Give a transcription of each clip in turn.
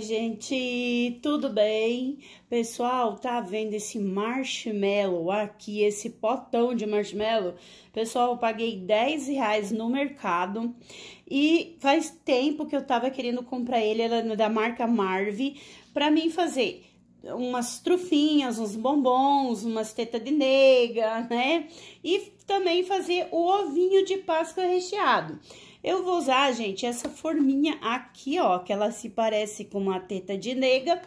gente, tudo bem? Pessoal, tá vendo esse marshmallow aqui, esse potão de marshmallow? Pessoal, eu paguei 10 reais no mercado e faz tempo que eu tava querendo comprar ele, ele é da marca Marve, pra mim fazer umas trufinhas, uns bombons, umas tetas de nega, né? E também fazer o ovinho de Páscoa recheado. Eu vou usar, gente, essa forminha aqui, ó, que ela se parece com uma teta de nega.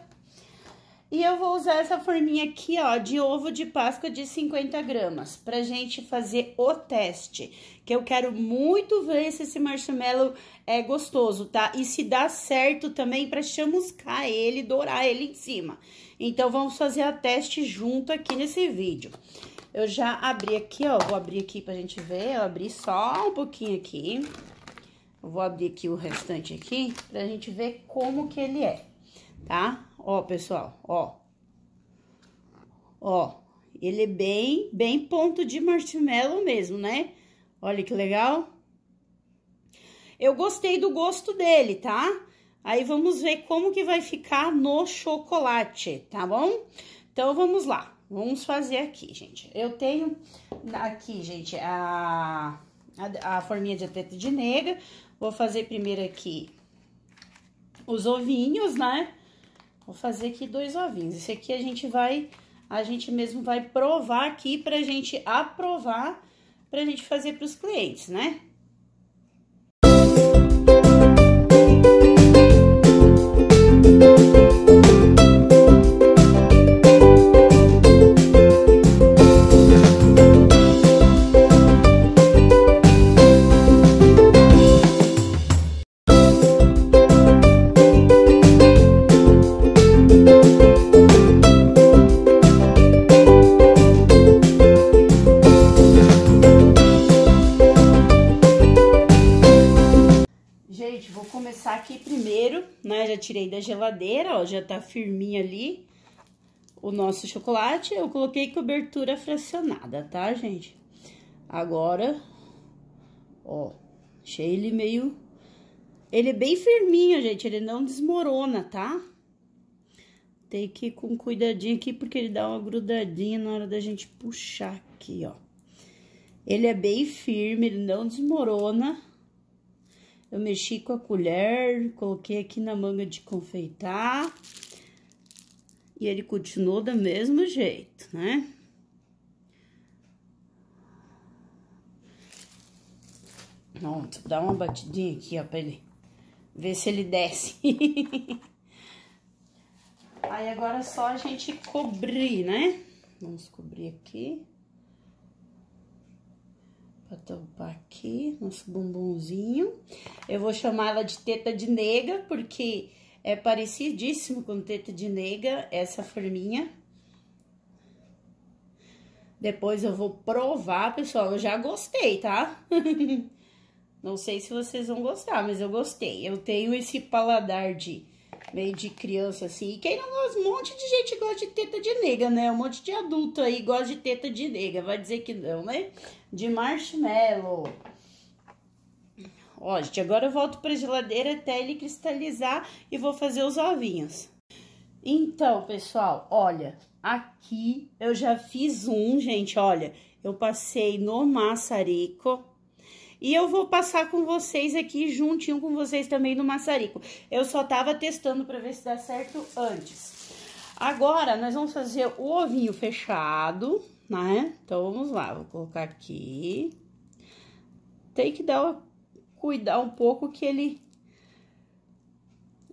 E eu vou usar essa forminha aqui, ó, de ovo de páscoa de 50 gramas, pra gente fazer o teste, que eu quero muito ver se esse marshmallow é gostoso, tá? E se dá certo também pra chamuscar ele, dourar ele em cima. Então, vamos fazer a teste junto aqui nesse vídeo. Eu já abri aqui, ó, vou abrir aqui pra gente ver, eu abri só um pouquinho aqui. Eu vou abrir aqui o restante aqui pra gente ver como que ele é, tá? Ó, pessoal, ó. Ó, ele é bem, bem ponto de marshmallow mesmo, né? Olha que legal. Eu gostei do gosto dele, tá? Aí vamos ver como que vai ficar no chocolate, tá bom? Então, vamos lá. Vamos fazer aqui, gente. Eu tenho aqui, gente, a, a, a forminha de teto de nega. Vou fazer primeiro aqui os ovinhos, né? Vou fazer aqui dois ovinhos. Esse aqui a gente vai, a gente mesmo vai provar aqui pra gente aprovar, pra gente fazer pros clientes, né? tirei da geladeira, ó, já tá firminha ali o nosso chocolate. Eu coloquei cobertura fracionada, tá, gente? Agora, ó, achei ele meio... Ele é bem firminho, gente, ele não desmorona, tá? Tem que ir com cuidadinho aqui, porque ele dá uma grudadinha na hora da gente puxar aqui, ó. Ele é bem firme, ele não desmorona. Eu mexi com a colher, coloquei aqui na manga de confeitar. E ele continuou do mesmo jeito, né? Pronto, dá uma batidinha aqui, ó, pra ele ver se ele desce. Aí agora é só a gente cobrir, né? Vamos cobrir aqui. Pra tampar aqui nosso bumbumzinho. Eu vou chamar ela de teta de nega, porque é parecidíssimo com teta de nega, essa forminha. Depois eu vou provar, pessoal. Eu já gostei, tá? Não sei se vocês vão gostar, mas eu gostei. Eu tenho esse paladar de meio de criança, assim. E quem não gosta, um monte de gente gosta de teta de nega, né? Um monte de adulto aí gosta de teta de nega. Vai dizer que não, né? De marshmallow. Ó, gente, agora eu volto pra geladeira até ele cristalizar e vou fazer os ovinhos. Então, pessoal, olha, aqui eu já fiz um, gente, olha. Eu passei no maçarico e eu vou passar com vocês aqui, juntinho com vocês também do maçarico. Eu só tava testando pra ver se dá certo antes. Agora, nós vamos fazer o ovinho fechado, né? Então, vamos lá, vou colocar aqui. Tem que dar, cuidar um pouco que ele...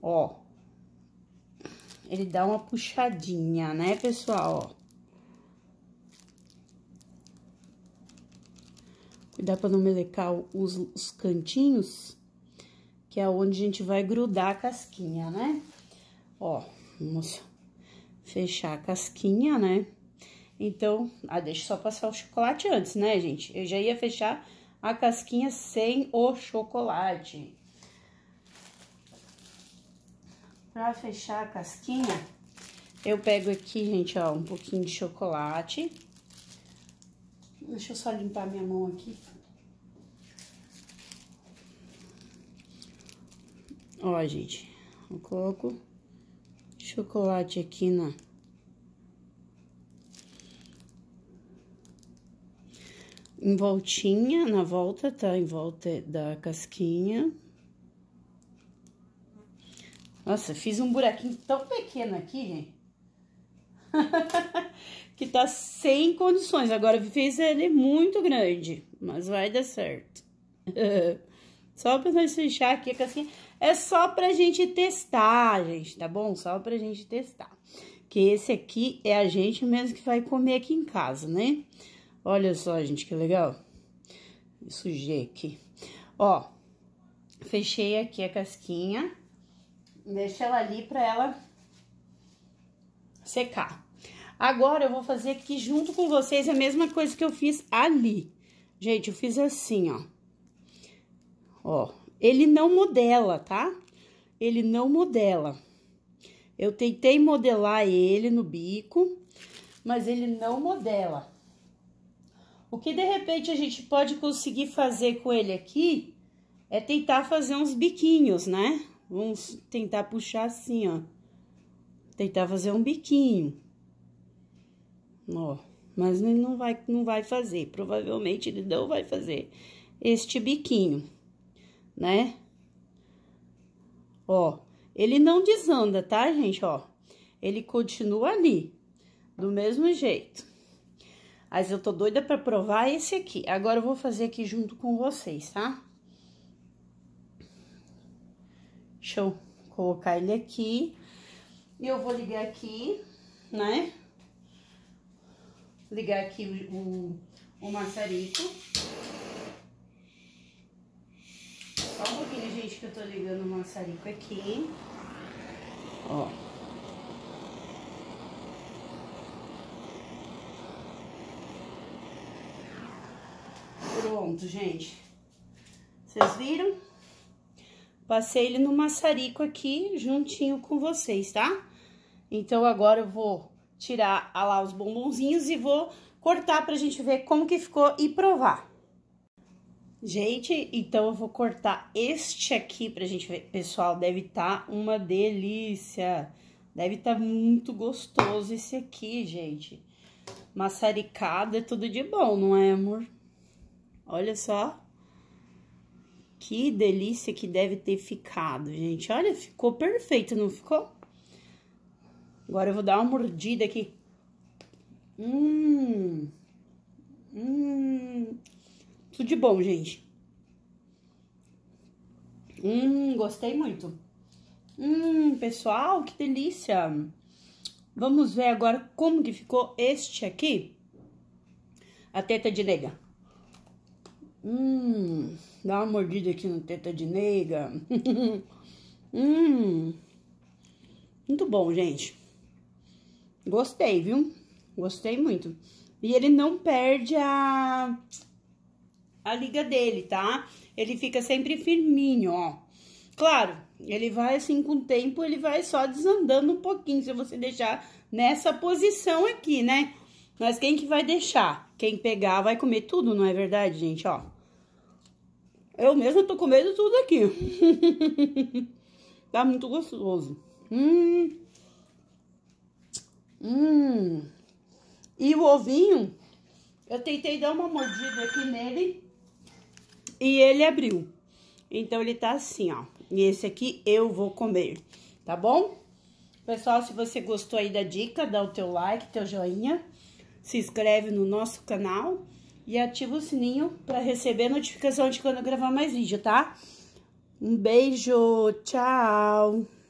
Ó. Ele dá uma puxadinha, né, pessoal, ó. dá para não melecar os, os cantinhos, que é onde a gente vai grudar a casquinha, né? Ó, vamos fechar a casquinha, né? Então, ah, deixa só passar o chocolate antes, né, gente? Eu já ia fechar a casquinha sem o chocolate. Pra fechar a casquinha, eu pego aqui, gente, ó, um pouquinho de chocolate. Deixa eu só limpar minha mão aqui. Ó, gente, eu coloco chocolate aqui na... Em voltinha, na volta, tá? Em volta da casquinha. Nossa, fiz um buraquinho tão pequeno aqui, gente. que tá sem condições. Agora fez ele muito grande, mas vai dar certo. Só pra nós fechar aqui a casquinha. É só pra gente testar, gente, tá bom? Só pra gente testar. Que esse aqui é a gente mesmo que vai comer aqui em casa, né? Olha só, gente, que legal. Sujei aqui. Ó, fechei aqui a casquinha. Deixa ela ali pra ela secar. Agora eu vou fazer aqui junto com vocês a mesma coisa que eu fiz ali. Gente, eu fiz assim, ó. Ó, ele não modela, tá? Ele não modela. Eu tentei modelar ele no bico, mas ele não modela. O que de repente a gente pode conseguir fazer com ele aqui é tentar fazer uns biquinhos, né? Vamos tentar puxar assim, ó. Tentar fazer um biquinho. Ó, mas ele não vai, não vai fazer, provavelmente ele não vai fazer este biquinho né? Ó, ele não desanda, tá, gente? Ó, ele continua ali, do mesmo jeito. Mas eu tô doida pra provar esse aqui. Agora eu vou fazer aqui junto com vocês, tá? Deixa eu colocar ele aqui. E eu vou ligar aqui, né? Ligar aqui o, o, o maçarico. pouquinho, gente, que eu tô ligando o maçarico aqui. Ó. Pronto, gente. Vocês viram? Passei ele no maçarico aqui, juntinho com vocês, tá? Então, agora eu vou tirar ah lá os bombonzinhos e vou cortar pra gente ver como que ficou e provar. Gente, então eu vou cortar este aqui pra gente ver. Pessoal, deve estar tá uma delícia. Deve estar tá muito gostoso esse aqui, gente. Maçaricado é tudo de bom, não é, amor? Olha só. Que delícia que deve ter ficado, gente. Olha, ficou perfeito, não ficou? Agora eu vou dar uma mordida aqui. Hum. Hum. Tudo de bom, gente. Hum, gostei muito. Hum, pessoal, que delícia. Vamos ver agora como que ficou este aqui. A teta de nega. Hum, dá uma mordida aqui no teta de nega. hum, muito bom, gente. Gostei, viu? Gostei muito. E ele não perde a a liga dele, tá? Ele fica sempre firminho, ó. Claro, ele vai assim com o tempo, ele vai só desandando um pouquinho, se você deixar nessa posição aqui, né? Mas quem que vai deixar? Quem pegar vai comer tudo, não é verdade, gente? Ó, eu mesma tô comendo tudo aqui. tá muito gostoso. Hum. Hum. E o ovinho, eu tentei dar uma mordida aqui nele, e ele abriu. Então, ele tá assim, ó. E esse aqui eu vou comer, tá bom? Pessoal, se você gostou aí da dica, dá o teu like, teu joinha. Se inscreve no nosso canal e ativa o sininho para receber notificação de quando eu gravar mais vídeo, tá? Um beijo, tchau!